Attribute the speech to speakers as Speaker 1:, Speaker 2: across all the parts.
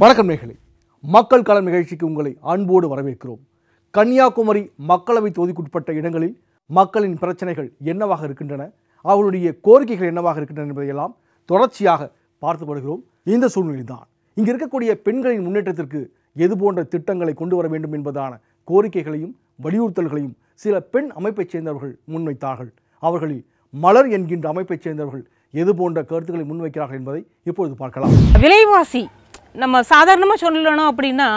Speaker 1: வணக்கம்
Speaker 2: மக்கள் களம் நிகழ்ச்சிக்கு உங்களை அன்போடு வரவேற்கிறோம் கன்னியாகுமரி மக்களவை தொகுதிக்குட்பட்ட இடங்களில் மக்களின் பிரச்சனைகள் என்னவாக இருக்கின்றன அவர்களுடைய கோரிக்கைகள் என்னவாக இருக்கின்றன என்பதையெல்லாம் தொடர்ச்சியாக பார்த்து வருகிறோம் இந்த சூழ்நிலைதான் இங்கு இருக்கக்கூடிய பெண்களின் முன்னேற்றத்திற்கு எது போன்ற திட்டங்களை கொண்டு வர வேண்டும் என்பதான கோரிக்கைகளையும் வலியுறுத்தல்களையும் சில பெண் அமைப்பைச் சேர்ந்தவர்கள் முன்வைத்தார்கள் அவர்களில் மலர் என்கின்ற அமைப்பைச் சேர்ந்தவர்கள் எது போன்ற கருத்துக்களை முன்வைக்கிறார்கள் என்பதை இப்பொழுது பார்க்கலாம்
Speaker 3: விலைவாசி நம்ம சாதாரணமாக சொல்லணும் அப்படின்னா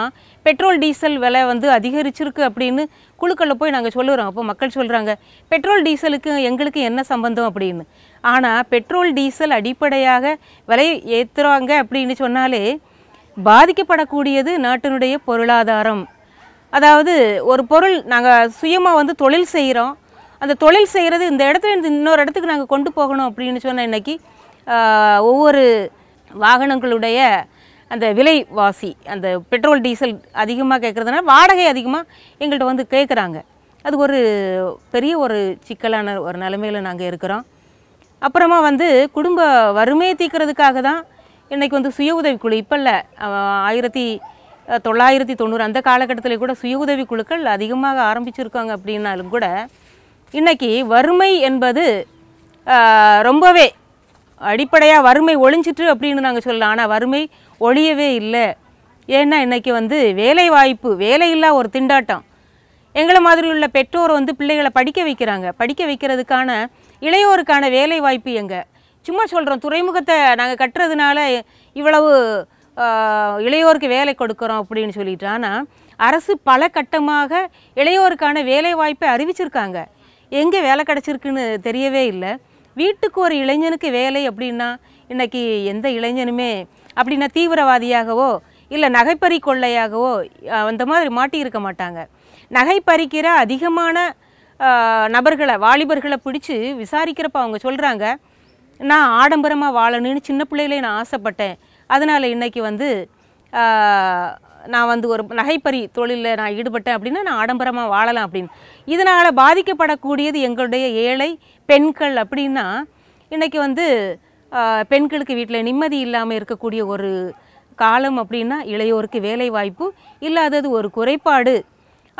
Speaker 3: பெட்ரோல் டீசல் விலை வந்து அதிகரிச்சிருக்கு அப்படின்னு குழுக்களில் போய் நாங்கள் சொல்லுறோம் அப்போ மக்கள் சொல்கிறாங்க பெட்ரோல் டீசலுக்கு எங்களுக்கு என்ன சம்பந்தம் அப்படின்னு ஆனால் பெட்ரோல் டீசல் அடிப்படையாக விலை ஏற்றுறாங்க அப்படின்னு சொன்னாலே பாதிக்கப்படக்கூடியது நாட்டினுடைய பொருளாதாரம் அதாவது ஒரு பொருள் நாங்கள் சுயமாக வந்து தொழில் செய்கிறோம் அந்த தொழில் செய்கிறது இந்த இடத்துல இருந்து இன்னொரு இடத்துக்கு நாங்கள் கொண்டு போகணும் அப்படின்னு சொன்ன இன்றைக்கி ஒவ்வொரு வாகனங்களுடைய அந்த விலைவாசி அந்த பெட்ரோல் டீசல் அதிகமாக கேட்குறதுனால வாடகை அதிகமாக எங்கள்கிட்ட வந்து கேட்குறாங்க அது ஒரு பெரிய ஒரு சிக்கலான ஒரு நிலைமையில் நாங்கள் இருக்கிறோம் அப்புறமா வந்து குடும்ப வறுமையை தீர்க்கறதுக்காக தான் இன்றைக்கி வந்து சுய உதவிக்குழு இப்போ இல்லை ஆயிரத்தி தொள்ளாயிரத்தி தொண்ணூறு அந்த காலகட்டத்தில் கூட சுய உதவி குழுக்கள் அதிகமாக ஆரம்பிச்சிருக்காங்க அப்படின்னாலும் கூட இன்றைக்கி வறுமை என்பது ரொம்பவே அடிப்படையாக வறுமை ஒழிஞ்சிட்டு அப்படின்னு நாங்கள் சொல்லலாம் ஆனால் வறுமை ஒழியவே இல்லை ஏன்னா இன்றைக்கி வந்து வேலை வாய்ப்பு வேலையில்லா ஒரு திண்டாட்டம் எங்களை மாதிரி உள்ள பெற்றோர் வந்து பிள்ளைகளை படிக்க வைக்கிறாங்க படிக்க வைக்கிறதுக்கான இளையோருக்கான வேலை வாய்ப்பு எங்கே சும்மா சொல்கிறோம் துறைமுகத்தை நாங்கள் கட்டுறதுனால இவ்வளவு இளையோருக்கு வேலை கொடுக்குறோம் அப்படின்னு சொல்லிட்டு ஆனால் அரசு பல கட்டமாக இளையோருக்கான வேலை வாய்ப்பை அறிவிச்சிருக்காங்க எங்கே வேலை கிடச்சிருக்குன்னு தெரியவே இல்லை வீட்டுக்கு ஒரு இளைஞனுக்கு வேலை அப்படின்னா இன்றைக்கி எந்த இளைஞனுமே அப்படின்னா தீவிரவாதியாகவோ இல்லை நகைப்பறி கொள்ளையாகவோ அந்த மாதிரி மாட்டியிருக்க மாட்டாங்க நகை பறிக்கிற அதிகமான நபர்களை வாலிபர்களை பிடிச்சி விசாரிக்கிறப்ப அவங்க சொல்கிறாங்க நான் ஆடம்பரமாக வாழணும்னு சின்ன பிள்ளைகளே நான் ஆசைப்பட்டேன் அதனால் இன்றைக்கி வந்து நான் வந்து ஒரு நகைப்பறி தொழிலில் நான் ஈடுபட்டேன் அப்படின்னா நான் ஆடம்பரமாக வாழலாம் அப்படின்னு இதனால் பாதிக்கப்படக்கூடியது எங்களுடைய ஏழை பெண்கள் அப்படின்னா இன்றைக்கி வந்து பெண்களுக்கு வீட்டில் நிம்மதி இல்லாமல் இருக்கக்கூடிய ஒரு காலம் அப்படின்னா இளையோருக்கு வேலை வாய்ப்பு இல்லாதது ஒரு குறைபாடு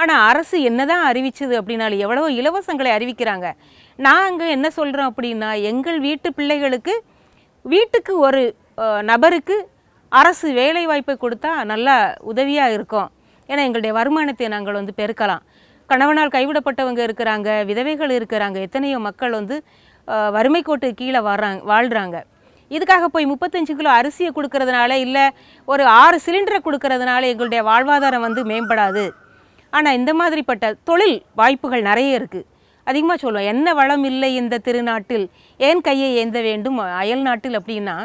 Speaker 3: ஆனால் அரசு என்ன தான் அறிவிச்சது அப்படின்னாலும் எவ்வளவோ இலவசங்களை அறிவிக்கிறாங்க நாங்கள் என்ன சொல்கிறோம் அப்படின்னா எங்கள் வீட்டு பிள்ளைகளுக்கு வீட்டுக்கு ஒரு நபருக்கு அரசு வேலைவாய்ப்பை கொடுத்தா நல்லா உதவியாக இருக்கும் ஏன்னா எங்களுடைய வருமானத்தை நாங்கள் வந்து பெருக்கலாம் கணவனால் கைவிடப்பட்டவங்க இருக்கிறாங்க விதவைகள் இருக்கிறாங்க எத்தனையோ மக்கள் வந்து வறுமை கோட்டு கீழே வர்றாங்க வாழ்கிறாங்க இதுக்காக போய் முப்பத்தஞ்சு கிலோ அரிசியை கொடுக்கறதுனால இல்லை ஒரு ஆறு சிலிண்டரை கொடுக்கறதுனால எங்களுடைய வாழ்வாதாரம் வந்து மேம்படாது ஆனால் இந்த மாதிரிப்பட்ட தொழில் வாய்ப்புகள் நிறைய இருக்குது அதிகமாக சொல்லுவோம் என்ன வளம் இல்லை இந்த திருநாட்டில் ஏன் கையை ஏந்த வேண்டும் அயல் நாட்டில் அப்படின்னா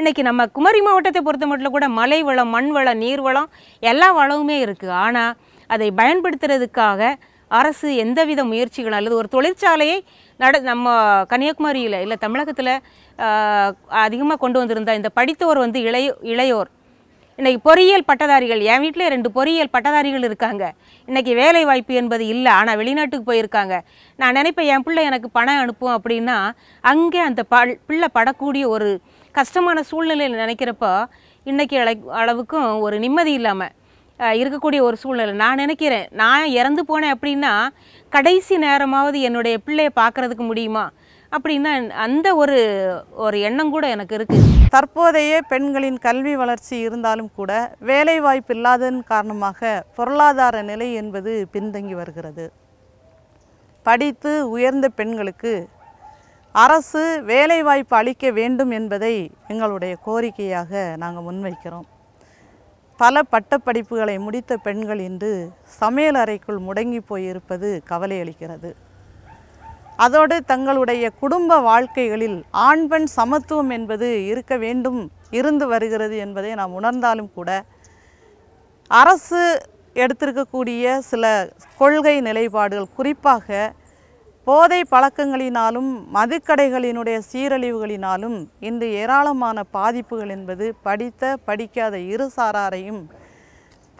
Speaker 3: இன்றைக்கி நம்ம குமரி மாவட்டத்தை பொறுத்த மட்டும் கூட மலை வளம் மண் வளம் நீர் வளம் எல்லா வளமுமே இருக்குது ஆனால் அதை பயன்படுத்துறதுக்காக அரசு எந்தவித முயற்சிகளும் அல்லது ஒரு தொழிற்சாலையை நட நம்ம கன்னியாகுமரியில் இல்லை தமிழகத்தில் அதிகமாக கொண்டு வந்திருந்தால் இந்த படித்தோர் வந்து இளைய இளையோர் இன்றைக்கி பொறியியல் பட்டதாரிகள் என் வீட்டில் ரெண்டு பொறியியல் பட்டதாரிகள் இருக்காங்க இன்றைக்கி வேலை வாய்ப்பு என்பது இல்லை ஆனால் வெளிநாட்டுக்கு போயிருக்காங்க நான் நினைப்பேன் என் பிள்ளை எனக்கு பணம் அனுப்பும் அப்படின்னா அங்கே அந்த பிள்ளை படக்கூடிய ஒரு கஷ்டமான சூழ்நிலையில் நினைக்கிறப்போ இன்றைக்கி அளவுக்கும் ஒரு நிம்மதி இல்லாமல் இருக்கக்கூடிய ஒரு சூழ்நிலை நான் நினைக்கிறேன் நான் இறந்து போனேன் அப்படின்னா கடைசி நேரமாவது என்னுடைய பிள்ளையை பார்க்குறதுக்கு முடியுமா அப்படின்னா அந்த ஒரு ஒரு எண்ணம் கூட எனக்கு இருக்குது தற்போதைய பெண்களின் கல்வி வளர்ச்சி இருந்தாலும் கூட
Speaker 4: வேலைவாய்ப்பு இல்லாததன் காரணமாக பொருளாதார நிலை என்பது பின்தங்கி வருகிறது படித்து உயர்ந்த பெண்களுக்கு அரசு வேலைவாய்ப்பு அளிக்க வேண்டும் என்பதை எங்களுடைய கோரிக்கையாக நாங்கள் முன்வைக்கிறோம் பல பட்டப்படிப்புகளை முடித்த பெண்கள் இன்று சமையல் அறைக்குள் முடங்கி போயிருப்பது கவலை அளிக்கிறது அதோடு தங்களுடைய குடும்ப வாழ்க்கைகளில் ஆண் பெண் சமத்துவம் என்பது இருக்க வேண்டும் இருந்து வருகிறது என்பதை நாம் உணர்ந்தாலும் கூட அரசு எடுத்திருக்கக்கூடிய சில கொள்கை நிலைப்பாடுகள் குறிப்பாக போதை பழக்கங்களினாலும் மதுக்கடைகளினுடைய சீரழிவுகளினாலும் இன்று ஏராளமான பாதிப்புகள் என்பது படித்த படிக்காத இரு சாராரையும்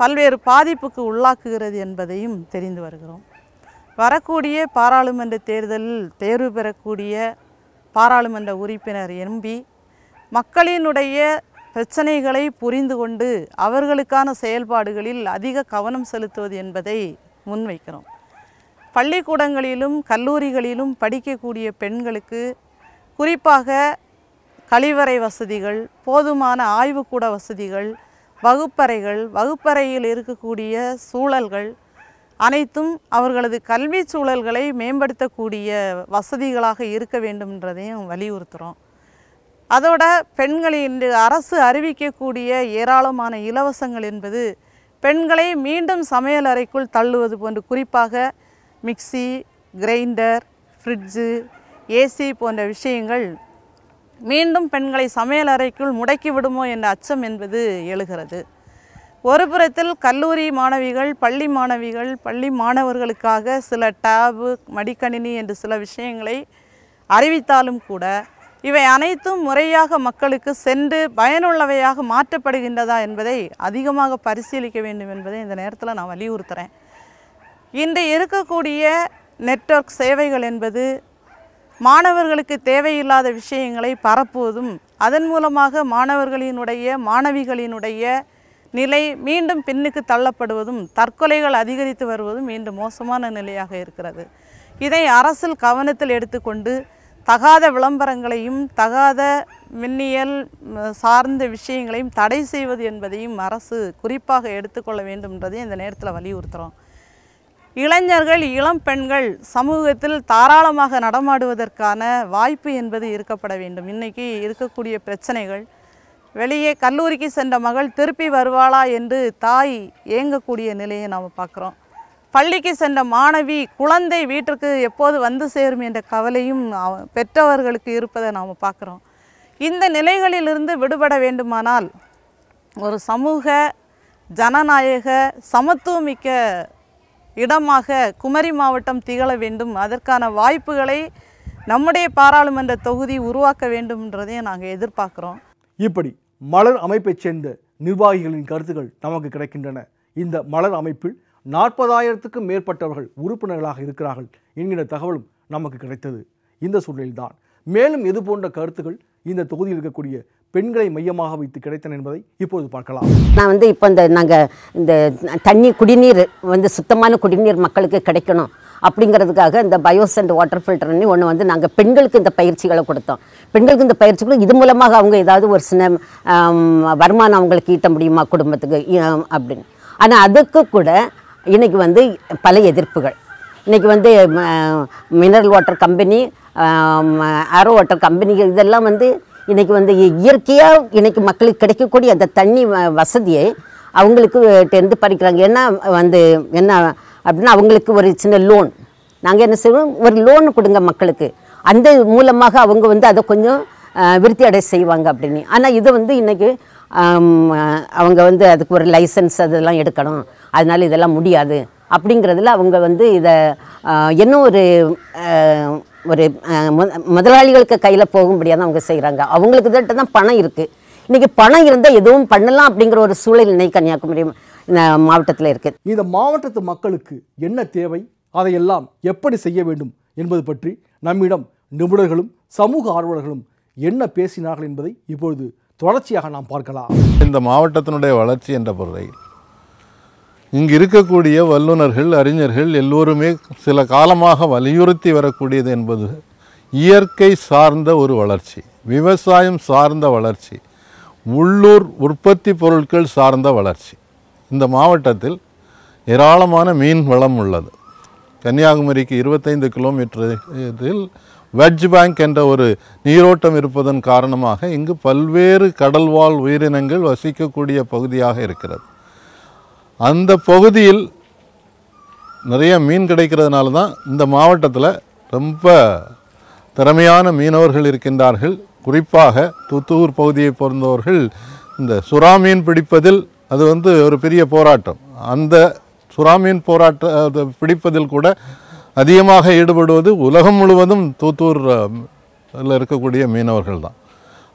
Speaker 4: பல்வேறு பாதிப்புக்கு உள்ளாக்குகிறது என்பதையும் தெரிந்து வருகிறோம் வரக்கூடிய பாராளுமன்ற தேர்தலில் தேர்வு பெறக்கூடிய பாராளுமன்ற உறுப்பினர் எம்பி மக்களினுடைய பிரச்சனைகளை புரிந்து கொண்டு அவர்களுக்கான செயல்பாடுகளில் அதிக கவனம் செலுத்துவது என்பதை முன்வைக்கிறோம் பள்ளிக்கூடங்களிலும் கல்லூரிகளிலும் படிக்கக்கூடிய பெண்களுக்கு குறிப்பாக கழிவறை வசதிகள் போதுமான ஆய்வுக்கூட வசதிகள் வகுப்பறைகள் வகுப்பறையில் இருக்கக்கூடிய சூழல்கள் அனைத்தும் அவர்களது கல்வி சூழல்களை மேம்படுத்தக்கூடிய வசதிகளாக இருக்க வேண்டும்ன்றதையும் வலியுறுத்துகிறோம் அதோட பெண்களை இன்று அரசு அறிவிக்கக்கூடிய ஏராளமான இலவசங்கள் என்பது பெண்களை மீண்டும் சமையல் அறைக்குள் தள்ளுவது போன்று குறிப்பாக மிக்சி கிரைண்டர் ஃப்ரிட்ஜு ஏசி போன்ற விஷயங்கள் மீண்டும் பெண்களை சமையல் அறைக்குள் முடக்கி விடுமோ என்ற அச்சம் என்பது எழுகிறது ஒரு புறத்தில் கல்லூரி மாணவிகள் பள்ளி மாணவிகள் பள்ளி மாணவர்களுக்காக சில டேபு மடிக்கணினி என்று சில விஷயங்களை அறிவித்தாலும் கூட இவை அனைத்தும் முறையாக மக்களுக்கு சென்று பயனுள்ளவையாக மாற்றப்படுகின்றதா என்பதை அதிகமாக பரிசீலிக்க வேண்டும் என்பதை இந்த நேரத்தில் நான் வலியுறுத்துகிறேன் இன்று இருக்கக்கூடிய நெட்வொர்க் சேவைகள் என்பது மாணவர்களுக்கு தேவையில்லாத விஷயங்களை பரப்புவதும் அதன் மூலமாக மாணவர்களினுடைய மாணவிகளினுடைய நிலை மீண்டும் பின்னுக்கு தள்ளப்படுவதும் தற்கொலைகள் அதிகரித்து வருவதும் மீண்டும் மோசமான நிலையாக இருக்கிறது இதை அரசில் கவனத்தில் எடுத்துக்கொண்டு தகாத விளம்பரங்களையும் தகாத மின்னியல் சார்ந்த விஷயங்களையும் தடை செய்வது என்பதையும் அரசு குறிப்பாக எடுத்துக்கொள்ள வேண்டும் இந்த நேரத்தில் வலியுறுத்துகிறோம் இளைஞர்கள் இளம் பெண்கள் சமூகத்தில் தாராளமாக நடமாடுவதற்கான வாய்ப்பு என்பது இருக்கப்பட வேண்டும் இன்றைக்கி இருக்கக்கூடிய பிரச்சனைகள் வெளியே கல்லூரிக்கு சென்ற மகள் திருப்பி வருவாளா என்று தாய் ஏங்கக்கூடிய நிலையை நாம் பார்க்குறோம் பள்ளிக்கு சென்ற மாணவி குழந்தை வீட்டிற்கு எப்போது வந்து சேரும் என்ற கவலையும் பெற்றவர்களுக்கு இருப்பதை நாம் பார்க்குறோம் இந்த நிலைகளிலிருந்து விடுபட வேண்டுமானால் ஒரு சமூக ஜனநாயக சமத்துவமிக்க இடமாக குமரி மாவட்டம் திகழ வேண்டும் அதற்கான வாய்ப்புகளை நம்முடைய பாராளுமன்ற தொகுதி உருவாக்க வேண்டும்ன்றதையும் நாங்கள் எதிர்பார்க்குறோம்
Speaker 2: இப்படி மலர் அமைப்பைச் சேர்ந்த நிர்வாகிகளின் கருத்துக்கள் நமக்கு கிடைக்கின்றன இந்த மலர் அமைப்பில் நாற்பதாயிரத்துக்கும் மேற்பட்டவர்கள் உறுப்பினர்களாக இருக்கிறார்கள் என்கிற தகவலும் நமக்கு கிடைத்தது இந்த சூழலில்தான் மேலும் இது போன்ற கருத்துக்கள் இந்த தொகுதியில் இருக்கக்கூடிய பெண்களை மையமாக வைத்து கிடைத்தன என்பதை இப்போது பார்க்கலாம்
Speaker 1: நான் வந்து இப்போ இந்த நாங்கள் இந்த தண்ணி குடிநீர் வந்து சுத்தமான குடிநீர் மக்களுக்கு கிடைக்கணும் அப்படிங்கிறதுக்காக இந்த அண்ட் வாட்டர் ஃபில்டர்னு ஒன்று வந்து நாங்கள் பெண்களுக்கு இந்த பயிற்சிகளை கொடுத்தோம் பெண்களுக்கு இந்த பயிற்சிகளும் இது மூலமாக அவங்க ஏதாவது ஒரு சின்ன வருமானம் அவங்களுக்கு ஈட்ட முடியுமா குடும்பத்துக்கு அப்படின்னு ஆனால் அதுக்கு கூட இன்றைக்கி வந்து பல எதிர்ப்புகள் இன்றைக்கி வந்து mineral water company RO water கம்பெனிகள் இதெல்லாம் வந்து இன்றைக்கி வந்து இயற்கையாக இன்றைக்கி மக்களுக்கு கிடைக்கக்கூடிய அந்த தண்ணி வசதியை அவங்களுக்கு டென்த்து படிக்கிறாங்க ஏன்னா வந்து என்ன அப்படின்னா அவங்களுக்கு ஒரு சின்ன லோன் நாங்கள் என்ன செய்வோம் ஒரு லோன் கொடுங்க மக்களுக்கு அந்த மூலமாக அவங்க வந்து அதை கொஞ்சம் விருத்தி அடை செய்வாங்க அப்படின்னு ஆனால் இதை வந்து இன்றைக்கி அவங்க வந்து அதுக்கு ஒரு லைசன்ஸ் அதெல்லாம் எடுக்கணும் அதனால் இதெல்லாம் முடியாது அப்படிங்கிறதுல அவங்க வந்து இதை இன்னும் ஒரு ஒரு முதலாளிகளுக்கு கையில் போகும்படியாக தான் அவங்க செய்கிறாங்க அவங்களுக்கு கிட்ட தான் பணம் இருக்குது இன்றைக்கி பணம் இருந்தால் எதுவும் பண்ணலாம் அப்படிங்கிற ஒரு சூழ்நிலை கன்னியாகுமரி மாவட்டத்தில் இருக்குது இந்த மாவட்டத்து மக்களுக்கு என்ன தேவை அதையெல்லாம்
Speaker 2: எப்படி செய்ய வேண்டும் என்பது பற்றி நம்மிடம் நிபுணர்களும் சமூக ஆர்வலர்களும் என்ன பேசினார்கள் என்பதை இப்பொழுது தொடர்ச்சியாக நாம் பார்க்கலாம்
Speaker 5: இந்த மாவட்டத்தினுடைய வளர்ச்சி என்ற பொருளை இங்கு இருக்கக்கூடிய வல்லுநர்கள் அறிஞர்கள் எல்லோருமே சில காலமாக வலியுறுத்தி வரக்கூடியது என்பது இயற்கை சார்ந்த ஒரு வளர்ச்சி விவசாயம் சார்ந்த வளர்ச்சி உள்ளூர் உற்பத்தி பொருட்கள் சார்ந்த வளர்ச்சி இந்த மாவட்டத்தில் ஏராளமான மீன் வளம் உள்ளது கன்னியாகுமரிக்கு இருபத்தைந்து கிலோமீட்டரில் வெஜ் பேங்க் என்ற ஒரு நீரோட்டம் இருப்பதன் காரணமாக இங்கு பல்வேறு கடல்வாழ் உயிரினங்கள் வசிக்கக்கூடிய பகுதியாக இருக்கிறது அந்த பகுதியில் நிறைய மீன் கிடைக்கிறதுனால தான் இந்த மாவட்டத்தில் ரொம்ப திறமையான மீனவர்கள் இருக்கின்றார்கள் குறிப்பாக தூத்தூர் பகுதியை பிறந்தவர்கள் இந்த சுறா மீன் பிடிப்பதில் அது வந்து ஒரு பெரிய போராட்டம் அந்த சுறா மீன் போராட்ட பிடிப்பதில் கூட அதிகமாக ஈடுபடுவது உலகம் முழுவதும் தூத்தூரில் இருக்கக்கூடிய மீனவர்கள் தான்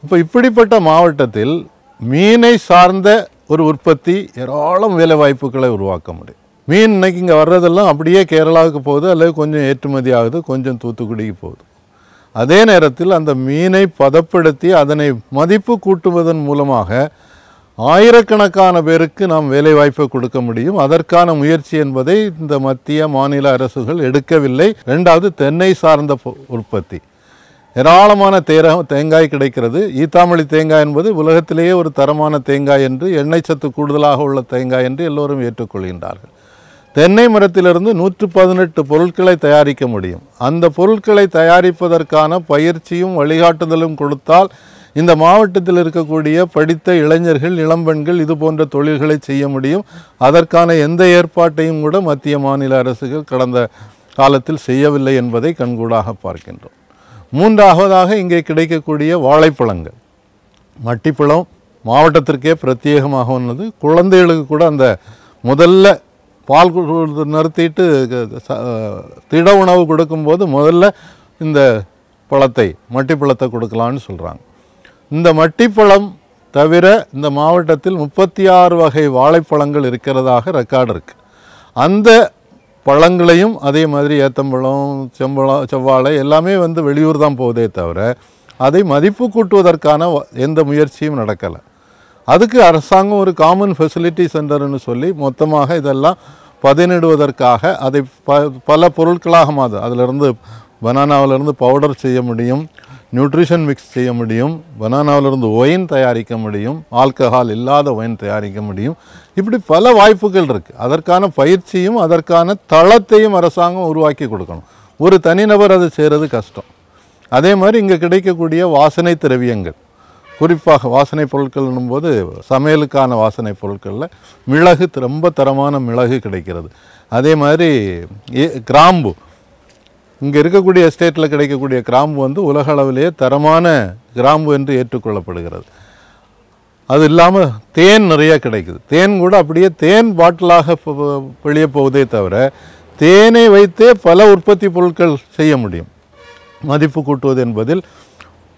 Speaker 5: இப்போ இப்படிப்பட்ட மாவட்டத்தில் மீனை சார்ந்த ஒரு உற்பத்தி ஏராளம் வேலை வாய்ப்புகளை உருவாக்க முடியும் மீன் இன்னைக்கு இங்கே வர்றதெல்லாம் அப்படியே கேரளாவுக்கு போகுது அல்லது கொஞ்சம் ஏற்றுமதி ஆகுது கொஞ்சம் தூத்துக்குடிக்கு போகுது அதே நேரத்தில் அந்த மீனை பதப்படுத்தி அதனை மதிப்பு கூட்டுவதன் மூலமாக ஆயிரக்கணக்கான பேருக்கு நாம் வேலைவாய்ப்பை கொடுக்க முடியும் அதற்கான முயற்சி என்பதை இந்த மத்திய மாநில அரசுகள் எடுக்கவில்லை ரெண்டாவது தென்னை சார்ந்த உற்பத்தி ஏராளமான தேர தேங்காய் கிடைக்கிறது ஈத்தாமொழி தேங்காய் என்பது உலகத்திலேயே ஒரு தரமான தேங்காய் என்று எண்ணெய் சத்து கூடுதலாக உள்ள தேங்காய் என்று எல்லோரும் ஏற்றுக்கொள்கின்றார்கள் தென்னை மரத்திலிருந்து நூற்று பதினெட்டு பொருட்களை தயாரிக்க முடியும் அந்த பொருட்களை தயாரிப்பதற்கான பயிற்சியும் வழிகாட்டுதலும் கொடுத்தால் இந்த மாவட்டத்தில் இருக்கக்கூடிய படித்த இளைஞர்கள் இளம்பெண்கள் இது போன்ற தொழில்களை செய்ய முடியும் அதற்கான எந்த ஏற்பாட்டையும் கூட மத்திய மாநில அரசுகள் கடந்த காலத்தில் செய்யவில்லை என்பதை கண்கூடாக பார்க்கின்றோம் மூன்றாவதாக இங்கே கிடைக்கக்கூடிய வாழைப்பழங்கள் மட்டிப்பழம் மாவட்டத்திற்கே பிரத்யேகமாக உள்ளது குழந்தைகளுக்கு கூட அந்த முதல்ல பால் நிறுத்திட்டு திட உணவு கொடுக்கும்போது முதல்ல இந்த பழத்தை மட்டிப்பழத்தை கொடுக்கலான்னு சொல்கிறாங்க இந்த மட்டிப்பழம் தவிர இந்த மாவட்டத்தில் முப்பத்தி ஆறு வகை வாழைப்பழங்கள் இருக்கிறதாக ரெக்கார்டு இருக்குது அந்த பழங்களையும் அதே மாதிரி ஏத்தம்பழம் செம்பழம் செவ்வாழை எல்லாமே வந்து வெளியூர் தான் போதே தவிர அதை மதிப்பு கூட்டுவதற்கான எந்த முயற்சியும் நடக்கலை அதுக்கு அரசாங்கம் ஒரு காமன் ஃபெசிலிட்டி சென்டர்னு சொல்லி மொத்தமாக இதெல்லாம் பதினிடுவதற்காக அதை ப பல பொருட்களாக மாது அதிலிருந்து பனானாவிலிருந்து பவுடர் செய்ய முடியும் நியூட்ரிஷன் மிக்ஸ் செய்ய முடியும் பனானாவிலிருந்து ஒயின் தயாரிக்க முடியும் ஆல்கஹால் இல்லாத ஒயின் தயாரிக்க முடியும் இப்படி பல வாய்ப்புகள் இருக்குது அதற்கான பயிற்சியும் அதற்கான தளத்தையும் அரசாங்கம் உருவாக்கி கொடுக்கணும் ஒரு தனிநபர் அதை செய்கிறது கஷ்டம் அதே மாதிரி இங்கே கிடைக்கக்கூடிய வாசனை திரவியங்கள் குறிப்பாக வாசனை பொருட்கள்னும் போது சமையலுக்கான வாசனை பொருட்களில் மிளகு ரொம்ப தரமான மிளகு கிடைக்கிறது அதே மாதிரி கிராம்பு இங்கே இருக்கக்கூடிய எஸ்டேட்டில் கிடைக்கக்கூடிய கிராம்பு வந்து உலக அளவிலேயே தரமான கிராம்பு என்று ஏற்றுக்கொள்ளப்படுகிறது அது இல்லாமல் தேன் நிறையா கிடைக்குது தேன் கூட அப்படியே தேன் பாட்டிலாக வெளியே போவதே தவிர தேனை வைத்தே பல உற்பத்தி பொருட்கள் செய்ய முடியும் மதிப்பு கூட்டுவது என்பதில்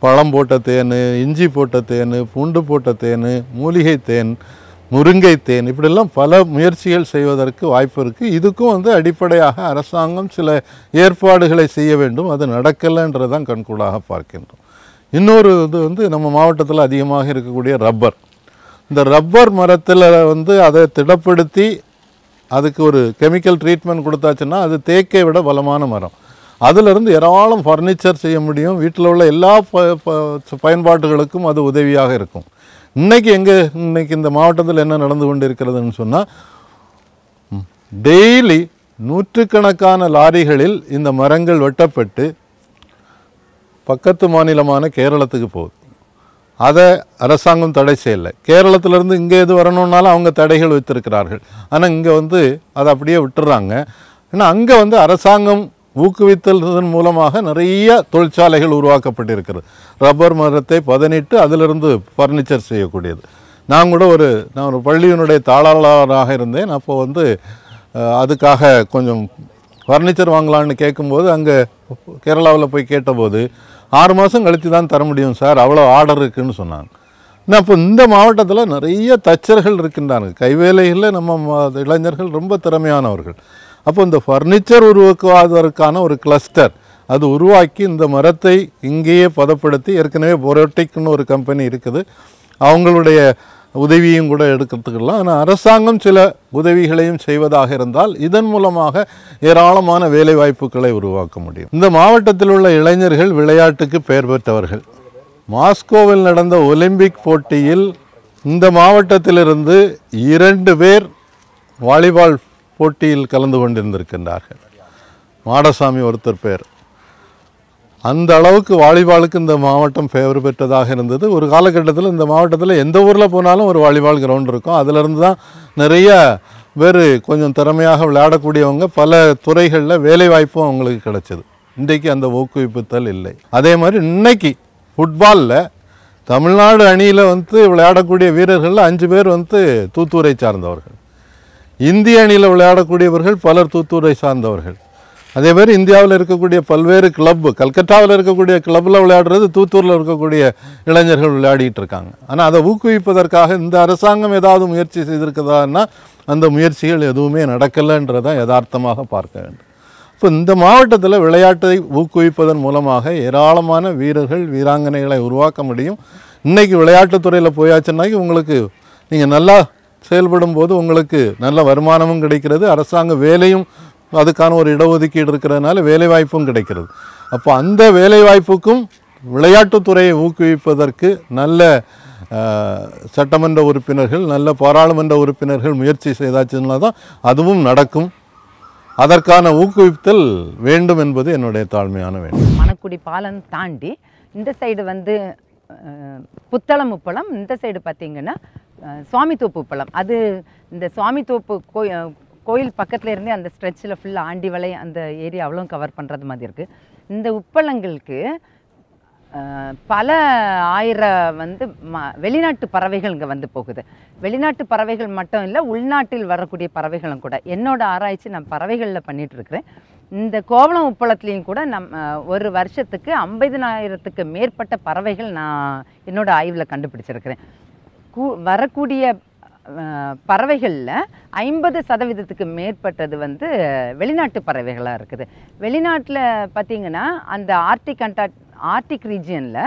Speaker 5: பழம் போட்ட தேன் இஞ்சி போட்ட தேன் பூண்டு போட்ட தேன் மூலிகை தேன் முருங்கை தேன் இப்படிலாம் பல முயற்சிகள் செய்வதற்கு வாய்ப்பு இருக்குது இதுக்கும் வந்து அடிப்படையாக அரசாங்கம் சில ஏற்பாடுகளை செய்ய வேண்டும் அது நடக்கலைன்றதான் கண்கூடாக பார்க்கின்றோம் இன்னொரு இது வந்து நம்ம மாவட்டத்தில் அதிகமாக இருக்கக்கூடிய ரப்பர் இந்த ரப்பர் மரத்தில் வந்து அதை திடப்படுத்தி அதுக்கு ஒரு கெமிக்கல் ட்ரீட்மெண்ட் கொடுத்தாச்சுன்னா அது தேக்கை விட பலமான மரம் அதிலிருந்து ஏராளம் ஃபர்னிச்சர் செய்ய முடியும் வீட்டில் உள்ள எல்லா பயன்பாடுகளுக்கும் அது உதவியாக இருக்கும் இன்றைக்கி எங்கே இன்றைக்கி இந்த மாவட்டத்தில் என்ன நடந்து கொண்டு இருக்கிறதுன்னு சொன்னால் டெய்லி நூற்றுக்கணக்கான லாரிகளில் இந்த மரங்கள் வெட்டப்பட்டு பக்கத்து மாநிலமான கேரளத்துக்கு போகுது அதை அரசாங்கம் தடை செய்யலை கேரளத்திலேருந்து இங்கே எது வரணுன்னாலும் அவங்க தடைகள் வைத்திருக்கிறார்கள் ஆனால் இங்கே வந்து அதை அப்படியே விட்டுறாங்க ஏன்னா அங்கே வந்து அரசாங்கம் ஊக்குவித்ததன் மூலமாக நிறைய தொழிற்சாலைகள் உருவாக்கப்பட்டிருக்கிறது ரப்பர் மரத்தை பதனிட்டு அதிலிருந்து ஃபர்னிச்சர் செய்யக்கூடியது நான் கூட ஒரு நான் ஒரு பள்ளியினுடைய தாளாளராக இருந்தேன் அப்போ வந்து அதுக்காக கொஞ்சம் ஃபர்னிச்சர் வாங்கலான்னு கேட்கும்போது அங்கே கேரளாவில் போய் கேட்டபோது ஆறு மாதம் கழித்து தான் தர முடியும் சார் அவ்வளோ ஆர்டர் இருக்குதுன்னு சொன்னாங்க நான் இப்போ இந்த மாவட்டத்தில் நிறைய தச்சர்கள் இருக்கின்றாங்க கைவேலைகளில் நம்ம இளைஞர்கள் ரொம்ப திறமையானவர்கள் அப்போ இந்த ஃபர்னிச்சர் உருவாக்குவதற்கான ஒரு கிளஸ்டர் அது உருவாக்கி இந்த மரத்தை இங்கேயே பதப்படுத்தி ஏற்கனவே பொரோட்டிக்னு ஒரு கம்பெனி இருக்குது அவங்களுடைய உதவியும் கூட எடுக்கிறதுக்கெல்லாம் ஆனால் அரசாங்கம் சில உதவிகளையும் செய்வதாக இருந்தால் இதன் மூலமாக ஏராளமான வேலைவாய்ப்புகளை உருவாக்க முடியும் இந்த மாவட்டத்தில் உள்ள இளைஞர்கள் விளையாட்டுக்கு பெயர் பெற்றவர்கள் மாஸ்கோவில் நடந்த ஒலிம்பிக் போட்டியில் இந்த மாவட்டத்திலிருந்து இரண்டு பேர் வாலிபால் போட்டியில் கலந்து கொண்டிருந்திருக்கின்றார்கள் மாடசாமி ஒருத்தர் பேர் அந்த அளவுக்கு வாலிபாலுக்கு இந்த மாவட்டம் ஃபேவர் பெற்றதாக இருந்தது ஒரு காலகட்டத்தில் இந்த மாவட்டத்தில் எந்த ஊரில் போனாலும் ஒரு வாலிபால் கிரவுண்ட் இருக்கும் அதிலிருந்து தான் நிறைய பேர் கொஞ்சம் திறமையாக விளையாடக்கூடியவங்க பல துறைகளில் வேலைவாய்ப்பும் அவங்களுக்கு கிடைச்சிது இன்றைக்கு அந்த ஊக்குவிப்புத்தல் இல்லை அதே மாதிரி இன்றைக்கி ஃபுட்பாலில் தமிழ்நாடு அணியில் வந்து விளையாடக்கூடிய வீரர்களில் அஞ்சு பேர் வந்து தூத்துரை சார்ந்தவர்கள் இந்திய அணியில் விளையாடக்கூடியவர்கள் பலர் தூத்துரை சார்ந்தவர்கள் அதே மாதிரி இந்தியாவில் இருக்கக்கூடிய பல்வேறு கிளப்பு கல்கட்டாவில் இருக்கக்கூடிய கிளப்பில் விளையாடுறது தூத்தூரில் இருக்கக்கூடிய இளைஞர்கள் விளையாடிட்டு இருக்காங்க ஆனால் அதை ஊக்குவிப்பதற்காக இந்த அரசாங்கம் ஏதாவது முயற்சி செய்திருக்குதான்னா அந்த முயற்சிகள் எதுவுமே நடக்கலைன்றதை யதார்த்தமாக பார்க்க வேண்டும் இப்போ இந்த மாவட்டத்தில் விளையாட்டை ஊக்குவிப்பதன் மூலமாக ஏராளமான வீரர்கள் வீராங்கனைகளை உருவாக்க முடியும் இன்றைக்கி விளையாட்டுத்துறையில் போயாச்சுன்னாக்கி உங்களுக்கு நீங்கள் நல்லா செயல்படும் போது உங்களுக்கு நல்ல வருமானமும் கிடைக்கிறது அரசாங்க வேலையும் அதுக்கான ஒரு இடஒதுக்கீடு இருக்கிறதுனால வேலைவாய்ப்பும் கிடைக்கிறது அப்போ அந்த வேலைவாய்ப்புக்கும் விளையாட்டுத்துறையை ஊக்குவிப்பதற்கு நல்ல சட்டமன்ற உறுப்பினர்கள் நல்ல பாராளுமன்ற உறுப்பினர்கள் முயற்சி செய்தாச்சுன்னா தான் அதுவும் நடக்கும் அதற்கான ஊக்குவித்தல் வேண்டும் என்பது என்னுடைய தாழ்மையான வேண்டும்
Speaker 6: மணக்குடி பாலம் தாண்டி இந்த சைடு வந்து புத்தளம் உப்பளம் இந்த சைடு பார்த்திங்கன்னா சுவாமித்தோப்பு உப்பளம் அது இந்த சுவாமித்தோப்பு கோ கோயில் பக்கத்தில் இருந்தே அந்த ஸ்ட்ரெச்சில் ஃபுல்லாக ஆண்டிவளை அந்த ஏரியா அவ்வளோ கவர் பண்ணுறது மாதிரி இருக்குது இந்த உப்பளங்களுக்கு பல ஆயிரம் வந்து ம வெளிநாட்டு பறவைகள் இங்கே வந்து போகுது வெளிநாட்டு பறவைகள் மட்டும் இல்லை உள்நாட்டில் வரக்கூடிய பறவைகளும் கூட என்னோட ஆராய்ச்சி நான் பறவைகளில் பண்ணிகிட்ருக்கிறேன் இந்த கோவளம் உப்பளத்துலேயும் கூட நம் ஒரு வருஷத்துக்கு ஐம்பதினாயிரத்துக்கு மேற்பட்ட பறவைகள் நான் என்னோடய ஆய்வில் கண்டுபிடிச்சிருக்கிறேன் கூ வரக்கூடிய பறவைகளில் ஐம்பது சதவீதத்துக்கு மேற்பட்டது வந்து வெளிநாட்டு பறவைகளாக இருக்குது வெளிநாட்டில் பார்த்திங்கன்னா அந்த ஆர்டிக் கண்டாக்ட் ஆர்டிக் ரீஜியனில்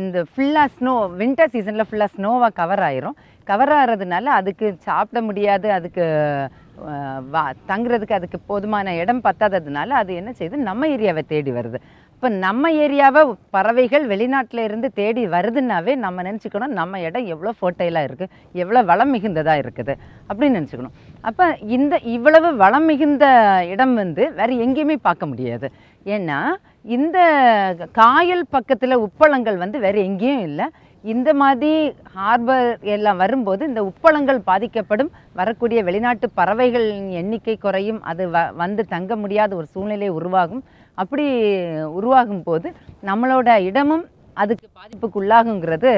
Speaker 6: இந்த ஃபுல்லாக ஸ்னோ வின்டர் சீசனில் ஃபுல்லாக ஸ்னோவாக கவர் ஆயிரும் கவர் ஆகிறதுனால அதுக்கு சாப்பிட முடியாது அதுக்கு வா தங்குறதுக்கு அதுக்கு போதுமான இடம் பத்தாததுனால அது என்ன செய்யுது நம்ம ஏரியாவை தேடி வருது இப்போ நம்ம ஏரியாவை பறவைகள் வெளிநாட்டில் இருந்து தேடி வருதுன்னாவே நம்ம நினச்சிக்கணும் நம்ம இடம் எவ்வளோ ஃபோட்டைலாக இருக்குது எவ்வளோ வளம் மிகுந்ததாக இருக்குது அப்படின்னு நினச்சிக்கணும் அப்போ இந்த இவ்வளவு வளம் மிகுந்த இடம் வந்து வேறு எங்கேயுமே பார்க்க முடியாது ஏன்னா இந்த காயல் பக்கத்தில் உப்பளங்கள் வந்து வேறு எங்கேயும் இல்லை இந்த மாதிரி ஹார்பர் எல்லாம் வரும்போது இந்த உப்பளங்கள் பாதிக்கப்படும் வரக்கூடிய வெளிநாட்டு பறவைகளின் எண்ணிக்கை குறையும் அது வ வந்து தங்க முடியாத ஒரு சூழ்நிலை உருவாகும் அப்படி உருவாகும் போது நம்மளோட இடமும் அதுக்கு பாதிப்புக்குள்ளாகுங்கிறது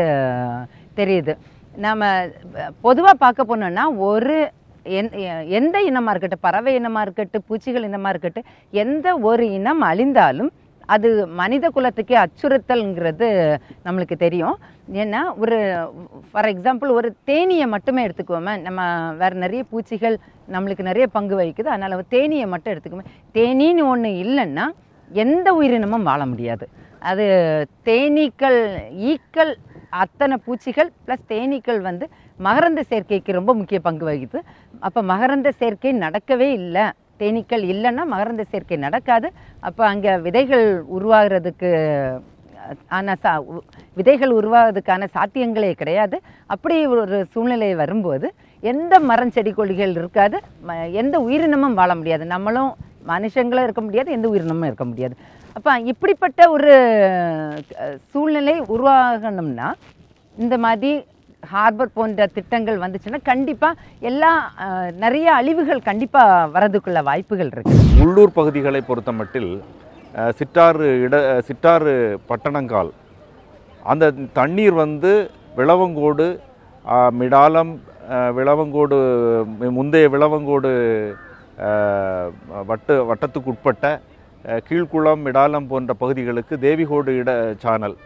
Speaker 6: தெரியுது நம்ம பொதுவாக பார்க்க போனோம்னா ஒரு எந் எந்த இனமாக இருக்கட்டும் பறவை இனமாக இருக்கட்டும் பூச்சிகள் இனமாக இருக்கட்டும் எந்த ஒரு இனம் அழிந்தாலும் அது மனித குலத்துக்கே அச்சுறுத்தல்ங்கிறது நம்மளுக்கு தெரியும் ஏன்னா ஒரு ஃபார் எக்ஸாம்பிள் ஒரு தேனியை மட்டுமே எடுத்துக்குவோமே நம்ம வேறு நிறைய பூச்சிகள் நம்மளுக்கு நிறைய பங்கு வகிக்குது அதனால் தேனியை மட்டும் எடுத்துக்குவோமே தேனின்னு ஒன்று இல்லைன்னா எந்த உயிரினமும் வாழ முடியாது அது தேனீக்கள் ஈக்கள் அத்தனை பூச்சிகள் ப்ளஸ் தேனீக்கள் வந்து மகரந்த சேர்க்கைக்கு ரொம்ப முக்கிய பங்கு வகிக்குது அப்போ மகரந்த சேர்க்கை நடக்கவே இல்லை தேனீக்கள் இல்லைன்னா மகரந்த சேர்க்கை நடக்காது அப்போ அங்கே விதைகள் உருவாகிறதுக்கு ஆனால் சா விதைகள் உருவாகிறதுக்கான சாத்தியங்களே கிடையாது அப்படி ஒரு சூழ்நிலை வரும்போது எந்த மரம் செடி கொடிகள் இருக்காது எந்த உயிரினமும் வாழ முடியாது நம்மளும் மனுஷங்களும் இருக்க முடியாது எந்த உயிரினமும் இருக்க முடியாது அப்போ இப்படிப்பட்ட ஒரு சூழ்நிலை உருவாகணும்னா இந்த மாதிரி ஹார்பர் போன்ற திட்டங்கள் வந்துச்சுன்னா கண்டிப்பாக எல்லா நிறைய அழிவுகள் கண்டிப்பாக வரதுக்குள்ள வாய்ப்புகள் இருக்குது
Speaker 7: உள்ளூர் பகுதிகளை பொறுத்த மட்டில் சிட்டாறு இட சிட்டாறு பட்டணங்கால் அந்த தண்ணீர் வந்து விளவங்கோடு மிடாலம் விளவங்கோடு முந்தைய விளவங்கோடு வட்டு வட்டத்துக்குட்பட்ட கீழ்குளம் மிடாலம் போன்ற பகுதிகளுக்கு தேவிகோடு இட சானல்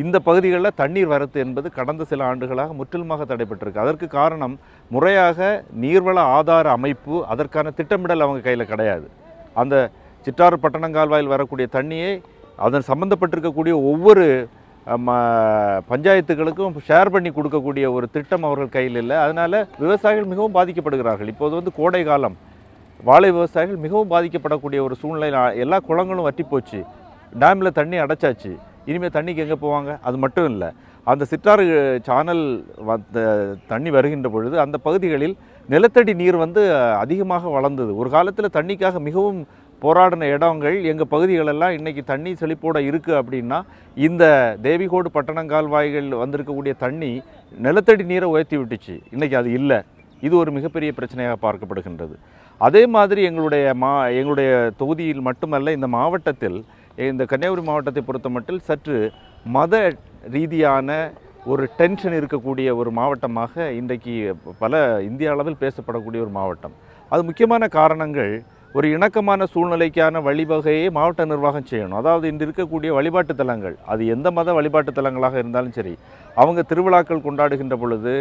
Speaker 7: இந்த பகுதிகளில் தண்ணீர் வரத்து என்பது கடந்த சில ஆண்டுகளாக முற்றிலுமாக தடைபட்டிருக்கு அதற்கு காரணம் முறையாக நீர்வள ஆதார அமைப்பு அதற்கான திட்டமிடல் அவங்க கையில் கிடையாது அந்த சிற்றாறு பட்டணங்கால்வாயில் வரக்கூடிய தண்ணியை அதன் சம்மந்தப்பட்டிருக்கக்கூடிய ஒவ்வொரு பஞ்சாயத்துகளுக்கும் ஷேர் பண்ணி கொடுக்கக்கூடிய ஒரு திட்டம் அவர்கள் கையில் இல்லை அதனால் விவசாயிகள் மிகவும் பாதிக்கப்படுகிறார்கள் இப்போது வந்து கோடை காலம் வாழை விவசாயிகள் மிகவும் பாதிக்கப்படக்கூடிய ஒரு சூழ்நிலை எல்லா குளங்களும் வற்றி போச்சு டேமில் தண்ணி அடைச்சாச்சு இனிமேல் தண்ணிக்கு எங்கே போவாங்க அது மட்டும் இல்லை அந்த சிற்றாறு சானல் தண்ணி வருகின்ற பொழுது அந்த பகுதிகளில் நிலத்தடி நீர் வந்து அதிகமாக வளர்ந்தது ஒரு காலத்தில் தண்ணிக்காக மிகவும் போராடின இடங்கள் எங்கள் பகுதிகளெல்லாம் இன்றைக்கி தண்ணி செழிப்போடு இருக்குது அப்படின்னா இந்த தேவிகோடு பட்டணங்கால்வாய்கள் வந்திருக்கக்கூடிய தண்ணி நிலத்தடி நீரை உயர்த்தி விட்டுச்சு இன்றைக்கி அது இல்லை இது ஒரு மிகப்பெரிய பிரச்சனையாக பார்க்கப்படுகின்றது அதே மாதிரி எங்களுடைய மா எங்களுடைய தொகுதியில் மட்டுமல்ல இந்த மாவட்டத்தில் இந்த கன்னியாகுமரி மாவட்டத்தை பொறுத்த சற்று மத ரீதியான ஒரு டென்ஷன் இருக்கக்கூடிய ஒரு மாவட்டமாக இன்றைக்கு பல இந்திய அளவில் பேசப்படக்கூடிய ஒரு மாவட்டம் அது முக்கியமான காரணங்கள் ஒரு இணக்கமான சூழ்நிலைக்கான வழிவகையை மாவட்ட நிர்வாகம் செய்யணும் அதாவது இன்று இருக்கக்கூடிய வழிபாட்டு தலங்கள் அது எந்த மத வழிபாட்டு தலங்களாக இருந்தாலும் சரி அவங்க திருவிழாக்கள் கொண்டாடுகின்ற பொழுது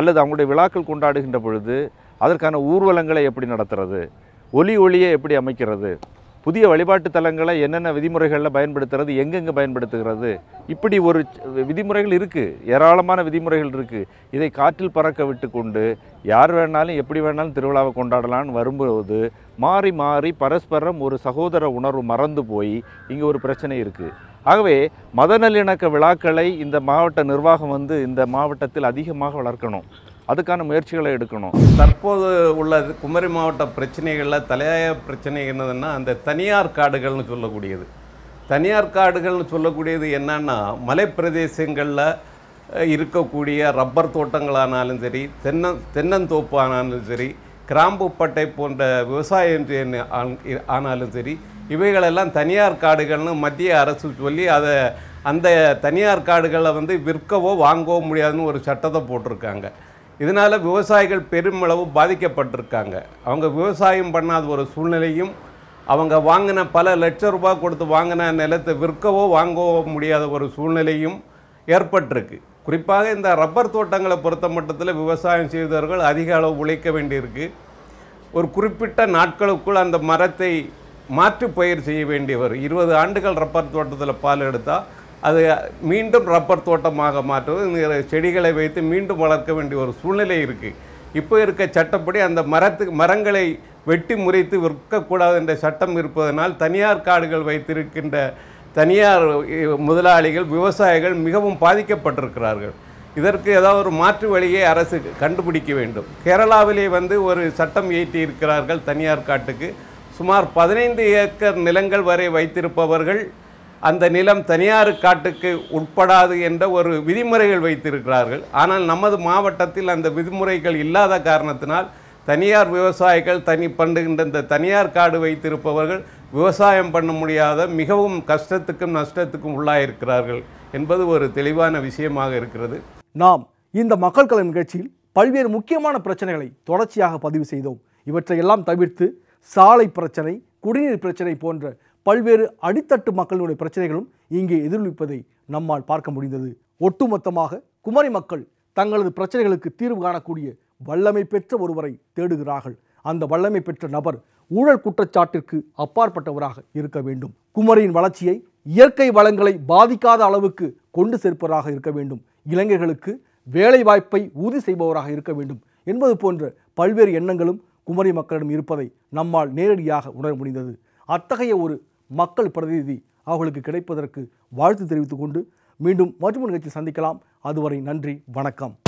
Speaker 7: அல்லது அவங்களுடைய விழாக்கள் கொண்டாடுகின்ற பொழுது அதற்கான ஊர்வலங்களை எப்படி நடத்துறது ஒலி ஒளியை எப்படி அமைக்கிறது புதிய வழிபாட்டு தலங்களை என்னென்ன விதிமுறைகளில் பயன்படுத்துறது எங்கெங்கே பயன்படுத்துகிறது இப்படி ஒரு விதிமுறைகள் இருக்குது ஏராளமான விதிமுறைகள் இருக்குது இதை காற்றில் பறக்க விட்டு கொண்டு யார் வேணாலும் எப்படி வேணாலும் திருவிழாவை கொண்டாடலான்னு வரும்போது மாறி மாறி பரஸ்பரம் ஒரு சகோதர உணர்வு மறந்து போய் இங்கே ஒரு பிரச்சனை இருக்குது ஆகவே மத நல்லிணக்க விழாக்களை இந்த மாவட்ட நிர்வாகம் வந்து இந்த மாவட்டத்தில் அதிகமாக வளர்க்கணும் அதுக்கான முயற்சிகளை எடுக்கணும்
Speaker 8: தற்போது உள்ள குமரி மாவட்ட பிரச்சனைகளில் தலையாய பிரச்சனை என்னதுன்னா அந்த தனியார் காடுகள்னு சொல்லக்கூடியது தனியார் காடுகள்னு சொல்லக்கூடியது என்னன்னா மலைப்பிரதேசங்களில் இருக்கக்கூடிய ரப்பர் தோட்டங்களானாலும் சரி தென்ன தென்னந்தோப்பு ஆனாலும் சரி கிராம்புப்பட்டை போன்ற விவசாயம் ஆனாலும் சரி இவைகளெல்லாம் தனியார் காடுகள்னு மத்திய அரசு சொல்லி அதை அந்த தனியார் காடுகளை வந்து விற்கவோ வாங்கவோ முடியாதுன்னு ஒரு சட்டத்தை போட்டிருக்காங்க இதனால் விவசாயிகள் பெருமளவு பாதிக்கப்பட்டிருக்காங்க அவங்க விவசாயம் பண்ணாத ஒரு சூழ்நிலையும் அவங்க வாங்கின பல லட்ச ரூபா கொடுத்து வாங்கின நிலத்தை விற்கவோ வாங்கவோ முடியாத ஒரு சூழ்நிலையும் ஏற்பட்டிருக்கு குறிப்பாக இந்த ரப்பர் தோட்டங்களை பொறுத்த மட்டத்தில் விவசாயம் செய்தவர்கள் அதிக அளவு உழைக்க வேண்டியிருக்கு ஒரு குறிப்பிட்ட நாட்களுக்குள் அந்த மரத்தை மாற்று பயிர் செய்ய வேண்டியவர் இருபது ஆண்டுகள் ரப்பர் தோட்டத்தில் பால் எடுத்தால் அது மீண்டும் ரப்பர் தோட்டமாக மாற்றுவது செடிகளை வைத்து மீண்டும் வளர்க்க வேண்டிய ஒரு சூழ்நிலை இருக்குது இப்போ இருக்க சட்டப்படி அந்த மரத்துக்கு மரங்களை வெட்டி முறைத்து விற்கக்கூடாது என்ற சட்டம் இருப்பதனால் தனியார் காடுகள் வைத்திருக்கின்ற தனியார் முதலாளிகள் விவசாயிகள் மிகவும் பாதிக்கப்பட்டிருக்கிறார்கள் இதற்கு ஏதாவது ஒரு மாற்று வழியை அரசு கண்டுபிடிக்க வேண்டும் கேரளாவிலே வந்து ஒரு சட்டம் இயற்றி இருக்கிறார்கள் தனியார் காட்டுக்கு சுமார் பதினைந்து ஏக்கர் நிலங்கள் வரை வைத்திருப்பவர்கள் அந்த நிலம் தனியார் காட்டுக்கு உட்படாது என்ற ஒரு விதிமுறைகள் வைத்திருக்கிறார்கள் ஆனால் நமது மாவட்டத்தில் அந்த விதிமுறைகள் இல்லாத காரணத்தினால் தனியார் விவசாயிகள் தனி பண்ணுகின்ற இந்த தனியார் காடு வைத்திருப்பவர்கள் விவசாயம் பண்ண முடியாத மிகவும் கஷ்டத்துக்கும் நஷ்டத்துக்கும் உள்ளாயிருக்கிறார்கள் என்பது ஒரு தெளிவான விஷயமாக இருக்கிறது நாம் இந்த மக்கள் கலை நிகழ்ச்சியில் பல்வேறு முக்கியமான பிரச்சனைகளை
Speaker 2: தொடர்ச்சியாக பதிவு செய்தோம் இவற்றையெல்லாம் தவிர்த்து சாலை பிரச்சனை குடிநீர் பிரச்சனை போன்ற பல்வேறு அடித்தட்டு மக்களுடைய பிரச்சனைகளும் இங்கே எதிரொலிப்பதை நம்மால் பார்க்க முடிந்தது ஒட்டுமொத்தமாக குமரி மக்கள் தங்களது பிரச்சனைகளுக்கு தீர்வு காணக்கூடிய வல்லமை பெற்ற ஒருவரை தேடுகிறார்கள் அந்த வல்லமை பெற்ற நபர் ஊழல் குற்றச்சாட்டிற்கு அப்பாற்பட்டவராக இருக்க வேண்டும் குமரியின் வளர்ச்சியை இயற்கை வளங்களை பாதிக்காத அளவுக்கு கொண்டு சேர்ப்பவராக இருக்க வேண்டும் இளைஞர்களுக்கு வேலை வாய்ப்பை உறுதி செய்பவராக இருக்க வேண்டும் என்பது போன்ற பல்வேறு எண்ணங்களும் குமரி மக்களிடம் இருப்பதை நம்மால் நேரடியாக உணர முடிந்தது அத்தகைய ஒரு மக்கள் பிரதிநிதி அவர்களுக்கு கிடைப்பதற்கு வாழ்த்து தெரிவித்துக் கொண்டு மீண்டும் மற்றொரு நிகழ்ச்சி சந்திக்கலாம் அதுவரை நன்றி வணக்கம்